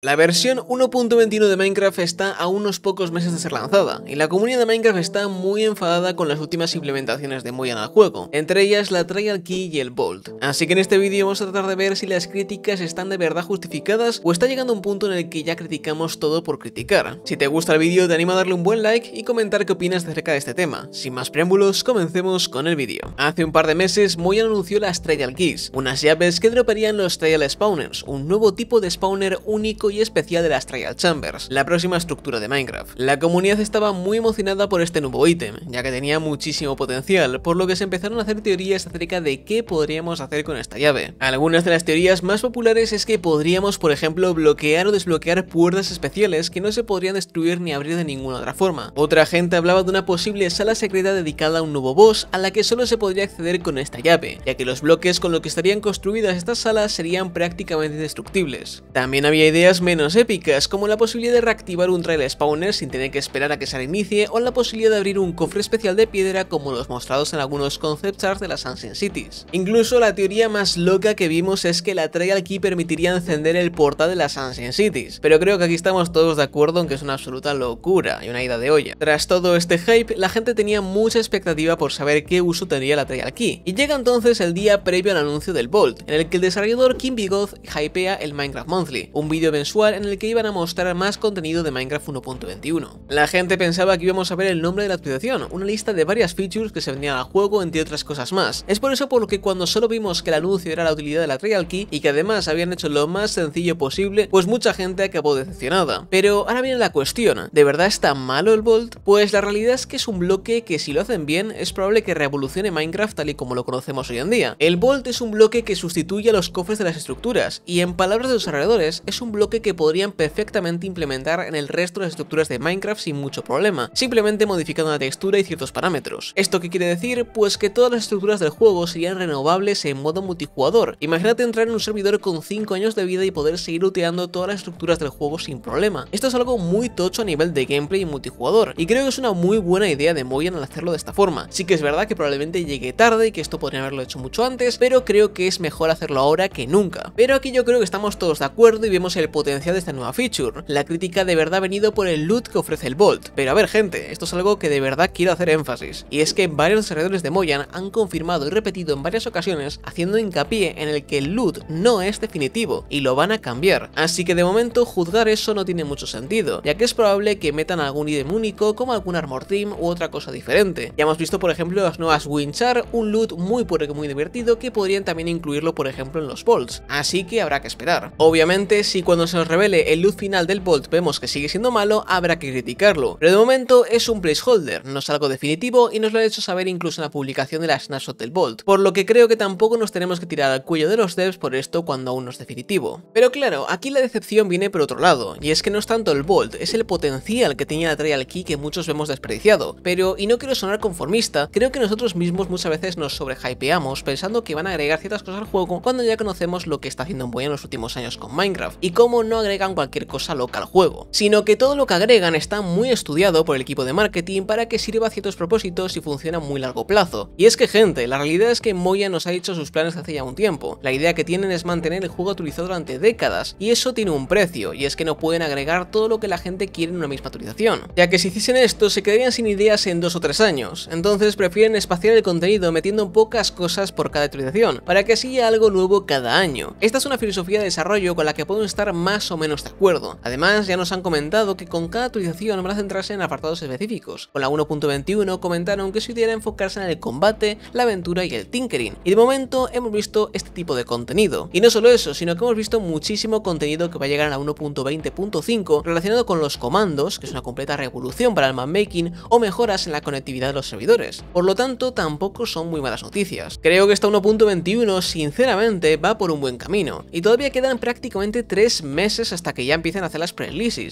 La versión 1.21 de Minecraft está a unos pocos meses de ser lanzada, y la comunidad de Minecraft está muy enfadada con las últimas implementaciones de Moyan al juego, entre ellas la Trail Key y el Bolt. Así que en este vídeo vamos a tratar de ver si las críticas están de verdad justificadas o está llegando un punto en el que ya criticamos todo por criticar. Si te gusta el vídeo te animo a darle un buen like y comentar qué opinas acerca de este tema. Sin más preámbulos, comencemos con el vídeo. Hace un par de meses Moyan anunció las Trial Keys, unas llaves que droparían los Trial Spawners, un nuevo tipo de spawner único y especial de las Trial Chambers, la próxima estructura de Minecraft. La comunidad estaba muy emocionada por este nuevo ítem, ya que tenía muchísimo potencial, por lo que se empezaron a hacer teorías acerca de qué podríamos hacer con esta llave. Algunas de las teorías más populares es que podríamos, por ejemplo, bloquear o desbloquear puertas especiales que no se podrían destruir ni abrir de ninguna otra forma. Otra gente hablaba de una posible sala secreta dedicada a un nuevo boss a la que solo se podría acceder con esta llave, ya que los bloques con los que estarían construidas estas salas serían prácticamente indestructibles. También había ideas menos épicas, como la posibilidad de reactivar un trail spawner sin tener que esperar a que se reinicie o la posibilidad de abrir un cofre especial de piedra como los mostrados en algunos concept arts de las Ancient Cities. Incluso la teoría más loca que vimos es que la trial key permitiría encender el portal de las Ancient Cities, pero creo que aquí estamos todos de acuerdo en que es una absoluta locura y una ida de olla. Tras todo este hype, la gente tenía mucha expectativa por saber qué uso tendría la trial key. y llega entonces el día previo al anuncio del Bolt, en el que el desarrollador Kim Bigoth hypea el Minecraft Monthly, un vídeo mensual en el que iban a mostrar más contenido de Minecraft 1.21. La gente pensaba que íbamos a ver el nombre de la actualización, una lista de varias features que se vendían al juego entre otras cosas más. Es por eso por lo que cuando solo vimos que el anuncio era la utilidad de la Trial Key y que además habían hecho lo más sencillo posible, pues mucha gente acabó decepcionada. Pero ahora viene la cuestión, ¿de verdad está malo el Bolt? Pues la realidad es que es un bloque que si lo hacen bien es probable que revolucione Minecraft tal y como lo conocemos hoy en día. El Bolt es un bloque que sustituye a los cofres de las estructuras y en palabras de los alrededores es un bloque que podrían perfectamente implementar en el resto de las estructuras de Minecraft sin mucho problema, simplemente modificando la textura y ciertos parámetros. ¿Esto qué quiere decir? Pues que todas las estructuras del juego serían renovables en modo multijugador. Imagínate entrar en un servidor con 5 años de vida y poder seguir uteando todas las estructuras del juego sin problema. Esto es algo muy tocho a nivel de gameplay y multijugador, y creo que es una muy buena idea de Moyan al hacerlo de esta forma. Sí que es verdad que probablemente llegue tarde y que esto podría haberlo hecho mucho antes, pero creo que es mejor hacerlo ahora que nunca. Pero aquí yo creo que estamos todos de acuerdo y vemos el potencial de esta nueva feature. La crítica de verdad ha venido por el loot que ofrece el Bolt, pero a ver gente, esto es algo que de verdad quiero hacer énfasis, y es que varios servidores de Moyan han confirmado y repetido en varias ocasiones haciendo hincapié en el que el loot no es definitivo y lo van a cambiar, así que de momento juzgar eso no tiene mucho sentido, ya que es probable que metan algún ítem único como algún armor team u otra cosa diferente. Ya hemos visto por ejemplo las nuevas Winchar, un loot muy puro y muy divertido que podrían también incluirlo por ejemplo en los Bolts, así que habrá que esperar. Obviamente si cuando se nos revele el luz final del Bolt vemos que sigue siendo malo, habrá que criticarlo. Pero de momento es un placeholder, no es algo definitivo y nos lo ha hecho saber incluso en la publicación de la snapshot del Bolt, por lo que creo que tampoco nos tenemos que tirar al cuello de los devs por esto cuando aún no es definitivo. Pero claro, aquí la decepción viene por otro lado, y es que no es tanto el Bolt, es el potencial que tenía la Trial Key que muchos vemos desperdiciado. Pero, y no quiero sonar conformista, creo que nosotros mismos muchas veces nos sobrehypeamos pensando que van a agregar ciertas cosas al juego cuando ya conocemos lo que está haciendo en en los últimos años con Minecraft, y cómo no agregan cualquier cosa loca al juego, sino que todo lo que agregan está muy estudiado por el equipo de marketing para que sirva a ciertos propósitos y funcione a muy largo plazo. Y es que gente, la realidad es que Moya nos ha dicho sus planes hace ya un tiempo. La idea que tienen es mantener el juego actualizado durante décadas, y eso tiene un precio, y es que no pueden agregar todo lo que la gente quiere en una misma actualización, ya que si hiciesen esto se quedarían sin ideas en dos o tres años, entonces prefieren espaciar el contenido metiendo pocas cosas por cada actualización, para que siga algo nuevo cada año. Esta es una filosofía de desarrollo con la que pueden estar más o menos de acuerdo. Además, ya nos han comentado que con cada actualización van a centrarse en apartados específicos. Con la 1.21 comentaron que se idea era enfocarse en el combate, la aventura y el tinkering. Y de momento hemos visto este tipo de contenido. Y no solo eso, sino que hemos visto muchísimo contenido que va a llegar a la 1.20.5 relacionado con los comandos, que es una completa revolución para el making o mejoras en la conectividad de los servidores. Por lo tanto, tampoco son muy malas noticias. Creo que esta 1.21 sinceramente va por un buen camino. Y todavía quedan prácticamente 3 meses meses hasta que ya empiecen a hacer las pre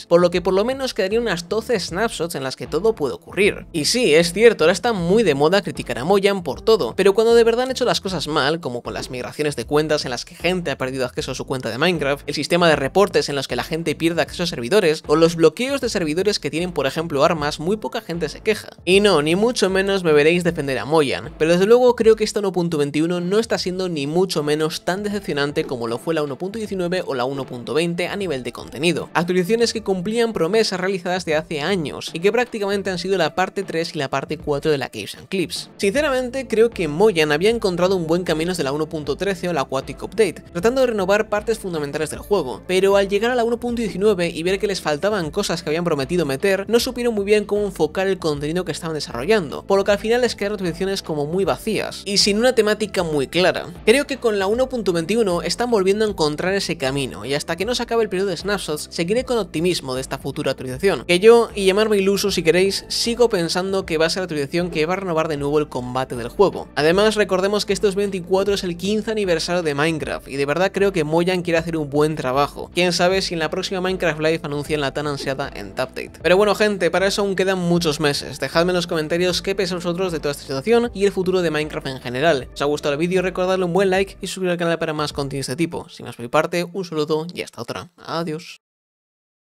por lo que por lo menos quedarían unas 12 snapshots en las que todo puede ocurrir. Y sí, es cierto, ahora está muy de moda criticar a Moyan por todo, pero cuando de verdad han hecho las cosas mal, como con las migraciones de cuentas en las que gente ha perdido acceso a su cuenta de Minecraft, el sistema de reportes en los que la gente pierde acceso a servidores, o los bloqueos de servidores que tienen por ejemplo armas, muy poca gente se queja. Y no, ni mucho menos me veréis defender a Moyan, pero desde luego creo que esta 1.21 no está siendo ni mucho menos tan decepcionante como lo fue la 1.19 o la 1.20 a nivel de contenido. Actualizaciones que cumplían promesas realizadas de hace años y que prácticamente han sido la parte 3 y la parte 4 de la Caves and Clips. Sinceramente, creo que Moyan había encontrado un buen camino desde la 1.13 o la Aquatic Update, tratando de renovar partes fundamentales del juego, pero al llegar a la 1.19 y ver que les faltaban cosas que habían prometido meter, no supieron muy bien cómo enfocar el contenido que estaban desarrollando, por lo que al final les quedaron actualizaciones como muy vacías y sin una temática muy clara. Creo que con la 1.21 están volviendo a encontrar ese camino y hasta que no se acabe el periodo de snapshots, seguiré con optimismo de esta futura actualización, que yo, y llamarme iluso si queréis, sigo pensando que va a ser la actualización que va a renovar de nuevo el combate del juego. Además, recordemos que estos 24 es el 15 aniversario de Minecraft, y de verdad creo que Moyan quiere hacer un buen trabajo. Quién sabe si en la próxima Minecraft Live anuncian la tan ansiada End Update. Pero bueno gente, para eso aún quedan muchos meses, dejadme en los comentarios qué pensáis vosotros de toda esta situación y el futuro de Minecraft en general. Si os ha gustado el vídeo, recordadle un buen like y suscribir al canal para más contenido de este tipo. Sin más por mi parte, un saludo y hasta otra. Adiós.